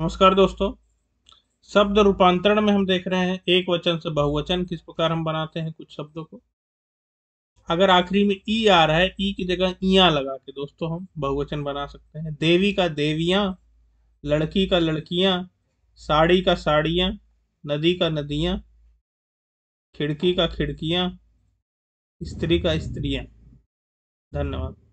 नमस्कार दोस्तों शब्द रूपांतरण में हम देख रहे हैं एक वचन से बहुवचन किस प्रकार हम बनाते हैं कुछ शब्दों को अगर आखिरी में ई आ रहा है ई की जगह इया लगा के दोस्तों हम बहुवचन बना सकते हैं देवी का देवियां लड़की का लड़कियां साड़ी का साड़ियां नदी का नदियां खिड़की का खिड़कियां स्त्री का स्त्रियां धन्यवाद